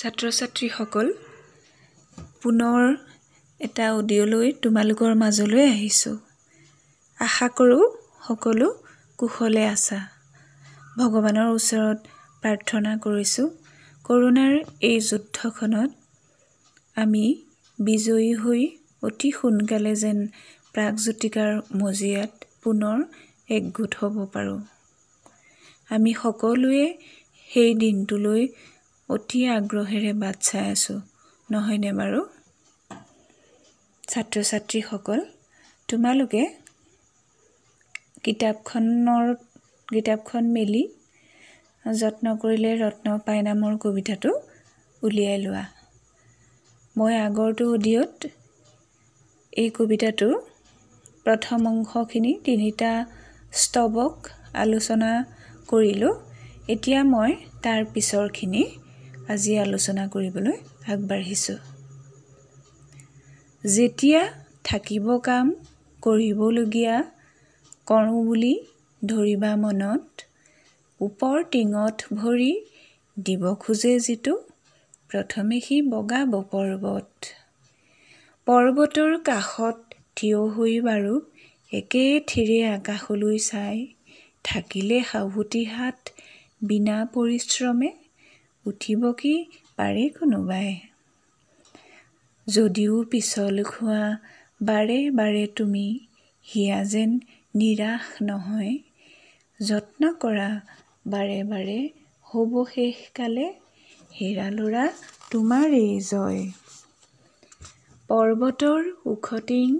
ছাত্ৰ ছাত্ৰীসকল পুনৰ এটা অডিঅ' লৈ তোমালোকৰ মাজলৈ আহিছোঁ আশা কৰোঁ সকলো কুশলে আছা ভগৱানৰ ওচৰত প্ৰাৰ্থনা কৰিছোঁ কৰোণাৰ এই যুদ্ধখনত আমি বিজয়ী হৈ অতি সোনকালে যেন প্ৰাগজ্যোতিকাৰ মজিয়াত পুনৰ একগোট হ'ব পাৰোঁ আমি সকলোৱে সেই দিনটোলৈ অতি আগ্ৰহেৰে বাট চাই আছোঁ নহয়নে বাৰু ছাত্ৰ ছাত্ৰীসকল তোমালোকে কিতাপখনৰ কিতাপখন মেলি যত্ন কৰিলে ৰত্ন পাই নামৰ কবিতাটো উলিয়াই লোৱা মই আগৰটো অডিঅ'ত এই কবিতাটো প্ৰথম অংশখিনি তিনিটা স্তৱক আলোচনা কৰিলোঁ এতিয়া মই তাৰ পিছৰখিনি আজি আলোচনা কৰিবলৈ আগবাঢ়িছোঁ যেতিয়া থাকিব কাম কৰিবলগীয়া কৰোঁ বুলি ধৰিবা মনত ওপৰ টিঙত ভৰি দিব খোজে যিটো প্ৰথমে সি বগাব পৰ্বত পৰ্বতৰ কাষত থিয় হৈ বাৰু একেথিৰে আকাশলৈ চাই থাকিলে সাহুতি হাত বিনা পৰিশ্ৰমে উঠিব কি পাৰে কোনোবাই যদিও পিছল খোৱা বাৰে বাৰে তুমি হিয়া যেন নিৰাশ নহয় যত্ন কৰা বাৰে বাৰে হ'ব শেষকালে হেৰা ল'ৰা তোমাৰেই জয় পৰ্বতৰ ওখটিং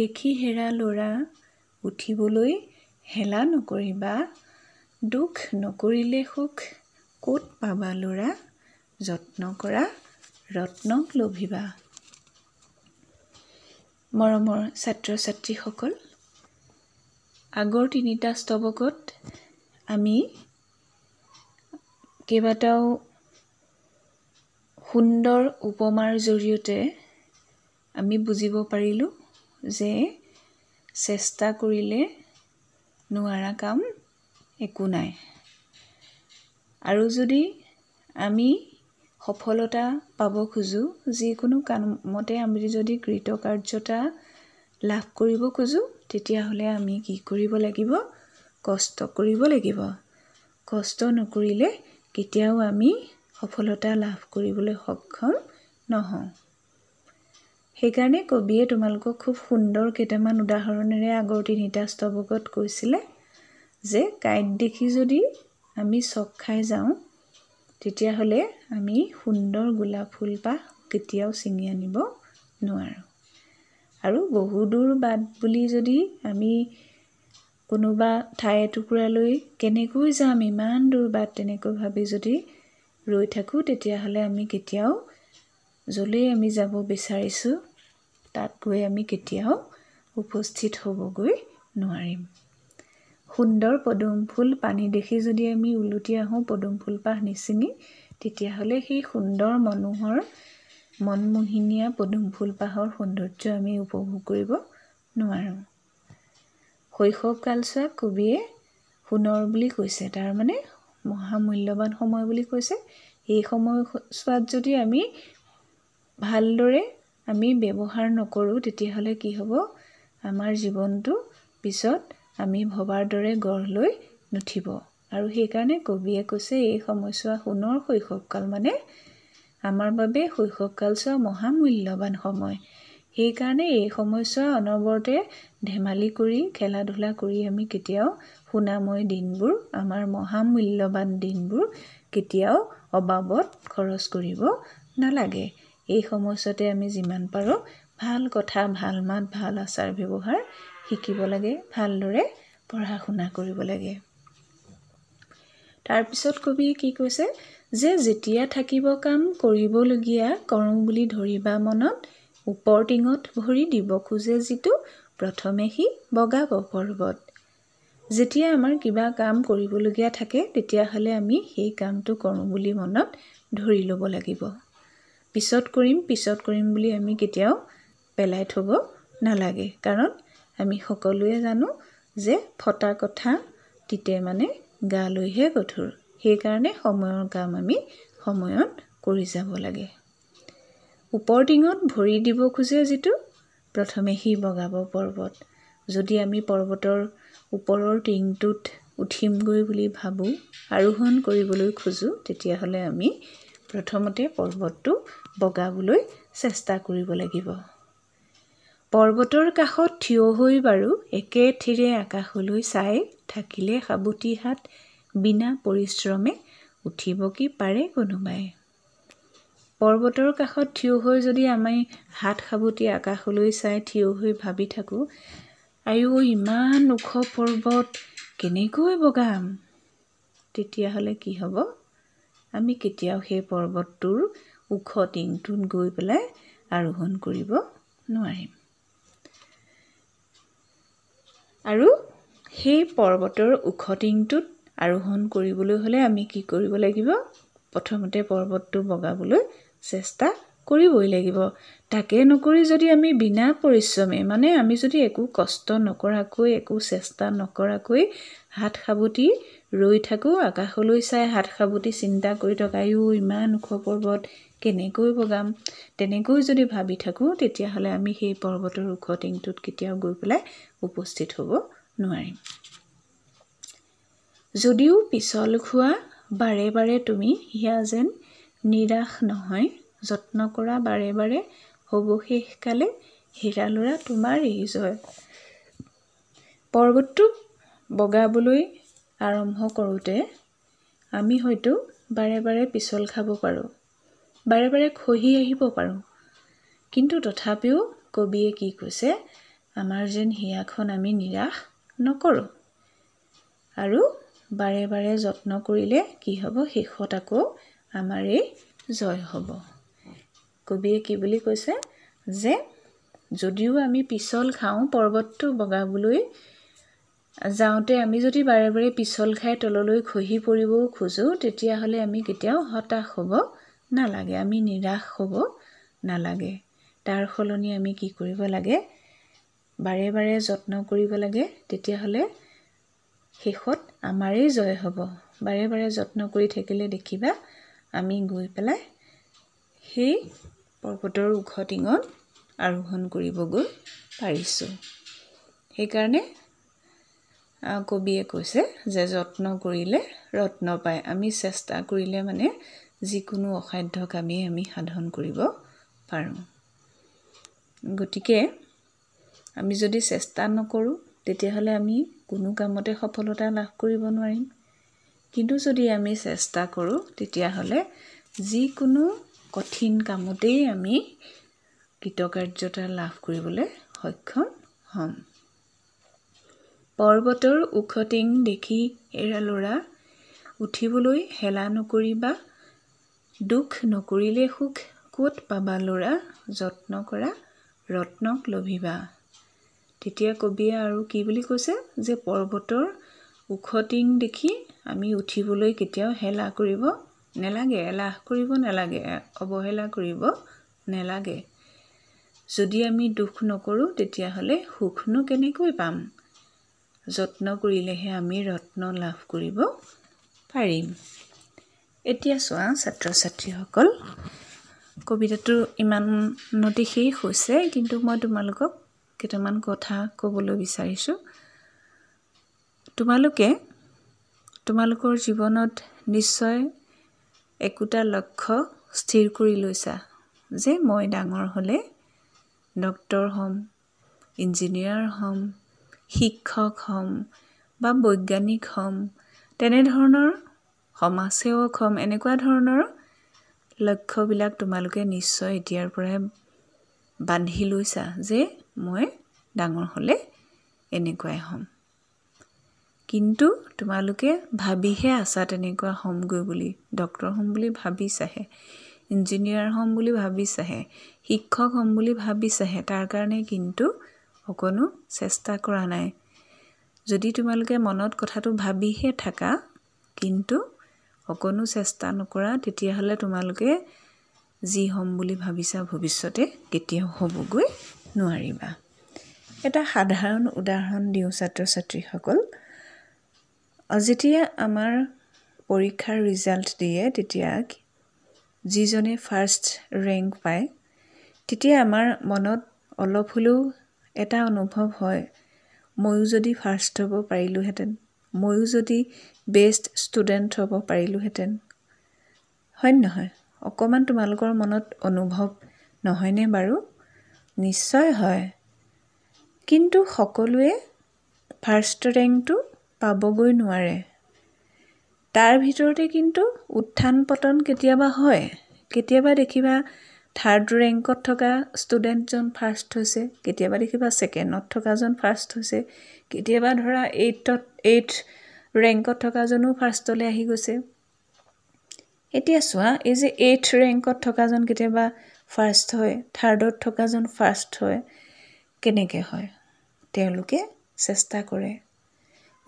দেখি হেৰা ল'ৰা উঠিবলৈ হেলা নকৰিবা দুখ নকৰিলে সুখ ক'ত পাবা ল'ৰা যত্ন কৰা ৰত্নক লভিবা মৰমৰ ছাত্ৰ ছাত্ৰীসকল আগৰ তিনিটা স্তৱকত আমি কেইবাটাও সুন্দৰ উপমাৰ জৰিয়তে আমি বুজিব পাৰিলোঁ যে চেষ্টা কৰিলে নোৱাৰা কাম একো নাই আৰু যদি আমি সফলতা পাব খোজোঁ যিকোনো কামতে আমি যদি কৃতকাৰ্যতা লাভ কৰিব খোজোঁ তেতিয়াহ'লে আমি কি কৰিব লাগিব কষ্ট কৰিব লাগিব কষ্ট নকৰিলে কেতিয়াও আমি সফলতা লাভ কৰিবলৈ সক্ষম নহওঁ সেইকাৰণে কবিয়ে তোমালোকক খুব সুন্দৰ কেইটামান উদাহৰণেৰে আগৰ তিনিটা স্তৱকত কৈছিলে যে কাঁইট দেখি যদি আমি চক খাই যাওঁ তেতিয়াহ'লে আমি সুন্দৰ গোলাপ ফুলপাহ কেতিয়াও ছিঙি আনিব নোৱাৰোঁ আৰু বহু দূৰ বাট বুলি যদি আমি কোনোবা ঠাই এটুকুৰালৈ কেনেকৈ যাম ইমান দূৰ বাট তেনেকৈ ভাবি যদি ৰৈ থাকোঁ তেতিয়াহ'লে আমি কেতিয়াও য'লৈ আমি যাব বিচাৰিছোঁ তাত গৈ আমি কেতিয়াও উপস্থিত হ'বগৈ নোৱাৰিম সুন্দৰ পদুম ফুল পানী দেখি যদি আমি উলুটি আহোঁ পদুম ফুলপাহ নিচিঙি তেতিয়াহ'লে সেই সুন্দৰ মানুহৰ মনমোহিনীয়া পদুম ফুলপাহৰ সৌন্দৰ্য আমি উপভোগ কৰিব নোৱাৰোঁ শৈশৱকালচোৱাক কবিয়ে সোণৰ বুলি কৈছে তাৰমানে মহামূল্যৱান সময় বুলি কৈছে সেই সময়চোৱাত যদি আমি ভালদৰে আমি ব্যৱহাৰ নকৰোঁ তেতিয়াহ'লে কি হ'ব আমাৰ জীৱনটো পিছত আমি ভবাৰ দৰে গঢ় লৈ নুঠিব আৰু সেইকাৰণে কবিয়ে কৈছে এই সময়ছোৱা সোণৰ শৈশৱকাল মানে আমাৰ বাবে শৈশৱকাল চোৱা মহামূল্যৱান সময় সেইকাৰণে এই সময়ছোৱা অনবৰতে ধেমালি কৰি খেলা ধূলা কৰি আমি কেতিয়াও সোণাময় দিনবোৰ আমাৰ মহামূল্যৱান দিনবোৰ কেতিয়াও অবাবত খৰচ কৰিব নালাগে এই সময়ছোৱাতে আমি যিমান পাৰোঁ ভাল কথা ভাল মাত ভাল আচাৰ ব্যৱহাৰ শিকিব লাগে ভালদৰে পঢ়া শুনা কৰিব লাগে তাৰপিছত কবিয়ে কি কৈছে যে যেতিয়া থাকিব কাম কৰিবলগীয়া কৰোঁ বুলি ধৰিবা মনত ওপৰ টিঙত ভৰি দিব খোজে যিটো প্ৰথমে সি বগাব পৰ্বত যেতিয়া আমাৰ কিবা কাম কৰিবলগীয়া থাকে তেতিয়াহ'লে আমি সেই কামটো কৰোঁ বুলি মনত ধৰি ল'ব লাগিব পিছত কৰিম পিছত কৰিম বুলি আমি কেতিয়াও পেলাই থ'ব নালাগে কাৰণ আমি সকলোৱে জানো যে ফটা কথা তিতে মানে গালৈহে গধুৰ সেইকাৰণে সময়ৰ কাম আমি সময়ত কৰি যাব লাগে ওপৰ টিঙত ভৰি দিব খোজে যিটো প্ৰথমে সি বগাব পৰ্বত যদি আমি পৰ্বতৰ ওপৰৰ টিংটোত উঠিমগৈ বুলি ভাবোঁ আৰোহণ কৰিবলৈ খোজোঁ তেতিয়াহ'লে আমি প্ৰথমতে পৰ্বতটো বগাবলৈ চেষ্টা কৰিব লাগিব পৰ্বতৰ কাষত থিয় হৈ বাৰু একেথিৰে আকাশলৈ চাই থাকিলে সাবুতি হাত বিনা পৰিশ্ৰমে উঠিব কি পাৰে কোনোবাই পৰ্বতৰ কাষত থিয় হৈ যদি আমি হাত সাবুতি আকাশলৈ চাই থিয় হৈ ভাবি থাকোঁ আৰু ইমান ওখ পৰ্বত কেনেকৈ বগাম তেতিয়াহ'লে কি হ'ব আমি কেতিয়াও সেই পৰ্বতটোৰ ওখ টিংটোত গৈ পেলাই আৰোহণ কৰিব নোৱাৰিম আৰু সেই পৰ্বতৰ ওখ টিংটোত আৰোহণ কৰিবলৈ হ'লে আমি কি কৰিব লাগিব প্ৰথমতে পৰ্বতটো বগাবলৈ চেষ্টা কৰিবই লাগিব তাকে নকৰি যদি আমি বিনা পৰিশ্ৰমে মানে আমি যদি একো কষ্ট নকৰাকৈ একো চেষ্টা নকৰাকৈ হাত সাবতি ৰৈ থাকোঁ আকাশলৈ চাই হাত সাবতি চিন্তা কৰি থকা ইও ইমান ওখ পৰ্বত কেনেকৈ বগাম তেনেকৈ যদি ভাবি থাকোঁ তেতিয়াহ'লে আমি সেই পৰ্বতৰ ওখ টিংটোত কেতিয়াও গৈ পেলাই উপস্থিত হ'ব নোৱাৰিম যদিও পিছল খোৱা বাৰে বাৰে তুমি সেয়া যেন নিৰাশ নহয় যত্ন কৰা বাৰে বাৰে হ'ব শেষকালে হীৰা ল'ৰা তোমাৰ এই জয় পৰ্বতটো বগাবলৈ আৰম্ভ কৰোঁতে আমি হয়তো বাৰে বাৰে পিছল খাব পাৰোঁ বাৰে বাৰে খহি আহিব পাৰোঁ কিন্তু তথাপিও কবিয়ে কি কৈছে আমাৰ যেন হিয়াখন আমি নিৰাশ নকৰোঁ আৰু বাৰে বাৰে যত্ন কৰিলে কি হ'ব শেষত আকৌ আমাৰেই জয় হ'ব কবিয়ে কি বুলি কৈছে যে যদিও আমি পিছল খাওঁ পৰ্বতটো বগাবলৈ যাওঁতে আমি যদি বাৰে বাৰে পিছল খাই তললৈ খহি পৰিবও খোজোঁ তেতিয়াহ'লে আমি কেতিয়াও হতাশ হ'ব নালাগে আমি নিৰাশ হ'ব নালাগে তাৰ সলনি আমি কি কৰিব লাগে বাৰে বাৰে যত্ন কৰিব লাগে তেতিয়াহ'লে শেষত আমাৰেই জয় হ'ব বাৰে বাৰে যত্ন কৰি থাকিলে দেখিবা আমি গৈ পেলাই সেই পৰ্বতৰ ওখ টিঙত আৰোহণ কৰিবগৈ পাৰিছোঁ সেইকাৰণে কবিয়ে কৈছে যে যত্ন কৰিলে ৰত্ন পায় আমি চেষ্টা কৰিলে মানে যিকোনো অসাধ্য কামেই আমি সাধন কৰিব পাৰোঁ গতিকে আমি যদি চেষ্টা নকৰোঁ তেতিয়াহ'লে আমি কোনো কামতে সফলতা লাভ কৰিব নোৱাৰিম কিন্তু যদি আমি চেষ্টা কৰোঁ তেতিয়াহ'লে যিকোনো কঠিন কামতেই আমি কৃতকাৰ্যতা লাভ কৰিবলৈ সক্ষম হ'ম পৰ্বতৰ ওখ টিং দেখি এৰা ল'ৰা উঠিবলৈ হেলা নকৰিবা দুখ নকৰিলে সুখ ক'ত পাবা ল'ৰা যত্ন কৰা ৰত্নক লভিবা তেতিয়া কবিয়ে আৰু কি বুলি কৈছে যে পৰ্বতৰ ওখ টিং দেখি আমি উঠিবলৈ কেতিয়াও হেলা কৰিব নেলাগে এলাহ কৰিব নেলাগে অৱহেলা কৰিব নেলাগে যদি আমি দুখ নকৰোঁ তেতিয়াহ'লে সুখনো কেনেকৈ পাম যত্ন কৰিলেহে আমি ৰত্ন লাভ কৰিব পাৰিম এতিয়া চোৱা ছাত্ৰ ছাত্ৰীসকল কবিতাটো ইমান ইমানতে শেষ হৈছে কিন্তু মই তোমালোকক কেইটামান কথা ক'বলৈ বিচাৰিছোঁ তোমালোকে তোমালোকৰ জীৱনত নিশ্চয় একোটা লক্ষ্য স্থিৰ কৰি লৈছা যে মই ডাঙৰ হ'লে ডক্তৰ হ'ম ইঞ্জিনিয়াৰ হ'ম শিক্ষক হ'ম বা বৈজ্ঞানিক হ'ম তেনেধৰণৰ সমাজসেৱক হ'ম এনেকুৱা ধৰণৰ লক্ষ্যবিলাক তোমালোকে নিশ্চয় এতিয়াৰ পৰাই বান্ধি লৈছা যে মই ডাঙৰ হ'লে এনেকুৱাই হ'ম কিন্তু তোমালোকে ভাবিহে আছা তেনেকুৱা হ'মগৈ বুলি ডক্টৰ হ'ম বুলি ভাবিছাহে ইঞ্জিনিয়াৰ হ'ম বুলি ভাবিছাহে শিক্ষক হ'ম বুলি ভাবিছাহে তাৰ কাৰণে কিন্তু অকণো চেষ্টা কৰা নাই যদি তোমালোকে মনত কথাটো ভাবিহে থাকা কিন্তু অকণো চেষ্টা নকৰা তেতিয়াহ'লে তোমালোকে যি হ'ম বুলি ভাবিছা ভৱিষ্যতে কেতিয়াও হ'বগৈ নোৱাৰিবা এটা সাধাৰণ উদাহৰণ দিওঁ ছাত্ৰ ছাত্ৰীসকল যেতিয়া আমাৰ পৰীক্ষাৰ ৰিজাল্ট দিয়ে তেতিয়া যিজনে ফাৰ্ষ্ট ৰেংক পায় তেতিয়া আমাৰ মনত অলপ হ'লেও এটা অনুভৱ হয় ময়ো যদি ফাৰ্ষ্ট হ'ব পাৰিলোহেঁতেন ময়ো যদি বেষ্ট ষ্টুডেণ্ট হ'ব পাৰিলোহেঁতেন হয় নহয় অকণমান তোমালোকৰ মনত অনুভৱ নহয়নে বাৰু নিশ্চয় হয় কিন্তু সকলোৱে ফাৰ্ষ্ট ৰেংকটো পাবগৈ নোৱাৰে তাৰ ভিতৰতে কিন্তু উত্থান পতন কেতিয়াবা হয় কেতিয়াবা দেখিবা থাৰ্ড ৰেংকত থকা ষ্টুডেণ্টজন ফাৰ্ষ্ট হৈছে কেতিয়াবা দেখিবা ছেকেণ্ডত থকাজন ফাৰ্ষ্ট হৈছে কেতিয়াবা ধৰা এইটত এইট ৰেংকত থকাজনো ফাৰ্ষ্টলৈ আহি গৈছে এতিয়া চোৱা এই যে এইথ ৰেংকত থকাজন কেতিয়াবা ফাৰ্ষ্ট হয় থাৰ্ডত থকাজন ফাৰ্ষ্ট হয় কেনেকৈ হয় তেওঁলোকে চেষ্টা কৰে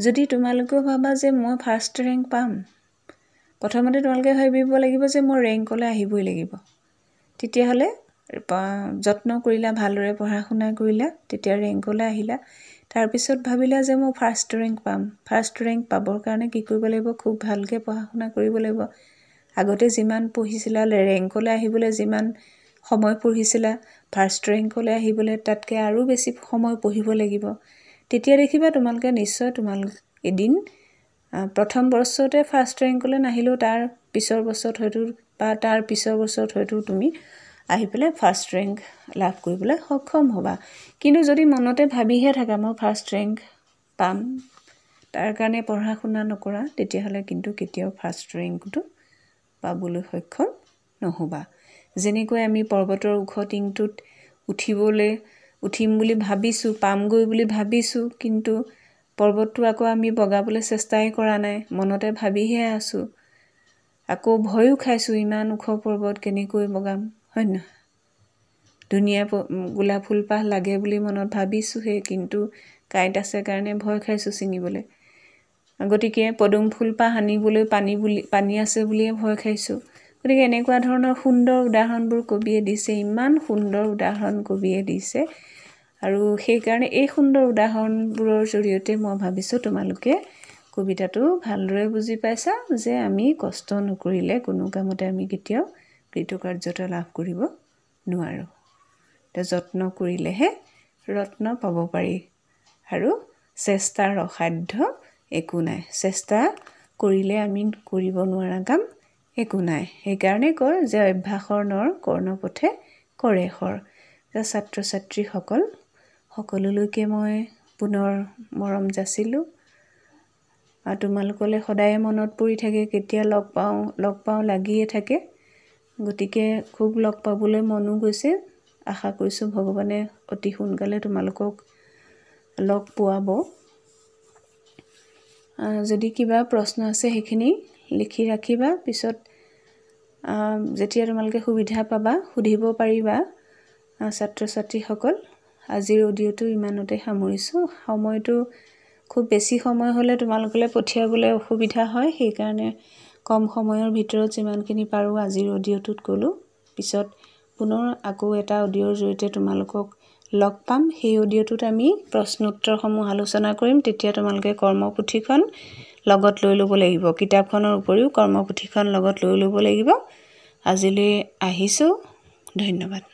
যদি তোমালোকেও ভাবা যে মই ফাৰ্ষ্ট ৰেংক পাম প্ৰথমতে তোমালোকে ভাবিব লাগিব যে মই ৰেংকলৈ আহিবই লাগিব তেতিয়াহ'লে যত্ন কৰিলা ভালদৰে পঢ়া শুনা কৰিলা তেতিয়া ৰেংকলৈ আহিলা তাৰপিছত ভাবিলা যে মই ফাৰ্ষ্ট ৰেংক পাম ফাৰ্ষ্ট ৰেংক পাবৰ কাৰণে কি কৰিব লাগিব খুব ভালকৈ পঢ়া শুনা কৰিব লাগিব আগতে যিমান পঢ়িছিলা ৰেংকলৈ আহিবলৈ যিমান সময় পঢ়িছিলা ফাৰ্ষ্ট ৰেংকলৈ আহিবলৈ তাতকৈ আৰু বেছি সময় পঢ়িব লাগিব তেতিয়া দেখিবা তোমালোকে নিশ্চয় তোমালোক এদিন প্ৰথম বছৰতে ফাৰ্ষ্ট ৰেংকলৈ নাহিলেও তাৰ পিছৰ বছৰত হয়তো বা তাৰ পিছৰ বছৰত হয়তো তুমি আহি পেলাই ফাৰ্ষ্ট ৰেংক লাভ কৰিবলৈ সক্ষম হ'বা কিন্তু যদি মনতে ভাবিহে থাকা মই ফাৰ্ষ্ট ৰেংক পাম তাৰ কাৰণে পঢ়া শুনা নকৰা তেতিয়াহ'লে কিন্তু কেতিয়াও ফাৰ্ষ্ট ৰেংকটো পাবলৈ সক্ষম নহ'বা যেনেকৈ আমি পৰ্বতৰ ওখ টিংটোত উঠিবলৈ উঠিম বুলি ভাবিছোঁ পামগৈ বুলি ভাবিছোঁ কিন্তু পৰ্বতটো আকৌ আমি বগাবলৈ চেষ্টাই কৰা নাই মনতে ভাবিহে আছোঁ আকৌ ভয়ো খাইছোঁ ইমান ওখ পৰ্বত কেনেকৈ বগাম হয় নহয় ধুনীয়া গোলাপ ফুলপাহ লাগে বুলি মনত ভাবিছোঁহে কিন্তু কাঁইট আছে কাৰণে ভয় খাইছোঁ চিঙিবলৈ গতিকে পদুম ফুলপাহ আনিবলৈ পানী বুলি পানী আছে বুলিয়ে ভয় খাইছোঁ গতিকে এনেকুৱা ধৰণৰ সুন্দৰ উদাহৰণবোৰ কবিয়ে দিছে ইমান সুন্দৰ উদাহৰণ কবিয়ে দিছে আৰু সেইকাৰণে এই সুন্দৰ উদাহৰণবোৰৰ জৰিয়তে মই ভাবিছোঁ তোমালোকে কবিতাটো ভালদৰে বুজি পাইছা যে আমি কষ্ট নকৰিলে কোনো কামতে আমি কেতিয়াও কৃতকাৰ্যতা লাভ কৰিব নোৱাৰোঁ যত্ন কৰিলেহে ৰত্ন পাব পাৰি আৰু চেষ্টাৰ অসাধ্য একো নাই চেষ্টা কৰিলে আমি কৰিব নোৱাৰা কাম একো নাই সেইকাৰণে কয় যে অভ্যাসৰ নৰ কৰ্ণপথে কৰে হৰ ছাত্ৰ ছাত্ৰীসকল সকলোলৈকে মই পুনৰ মৰম যাচিলোঁ আৰু তোমালোকলৈ সদায়ে মনত পৰি থাকে কেতিয়া লগ পাওঁ লগ পাওঁ লাগিয়ে থাকে গতিকে খুব লগ পাবলৈ মনো গৈছে আশা কৰিছোঁ ভগৱানে অতি সোনকালে তোমালোকক লগ পোৱাব যদি কিবা প্ৰশ্ন আছে সেইখিনি লিখি ৰাখিবা পিছত যেতিয়া তোমালোকে সুবিধা পাবা সুধিব পাৰিবা ছাত্ৰ ছাত্ৰীসকল আজিৰ অডিঅ'টো ইমানতে সামৰিছোঁ সময়টো খুব বেছি সময় হ'লে তোমালোকলৈ পঠিয়াবলৈ অসুবিধা হয় সেইকাৰণে কম সময়ৰ ভিতৰত যিমানখিনি পাৰোঁ আজিৰ অডিঅ'টোত ক'লোঁ পিছত পুনৰ আকৌ এটা অডিঅ'ৰ জৰিয়তে তোমালোকক লগ পাম সেই অডিঅ'টোত আমি প্ৰশ্নোত্তৰসমূহ আলোচনা কৰিম তেতিয়া তোমালোকে কৰ্মপুথিখন লগত লৈ ল'ব লাগিব কিতাপখনৰ উপৰিও কৰ্মপুথিখন লগত লৈ ল'ব লাগিব আজিলৈ আহিছোঁ ধন্যবাদ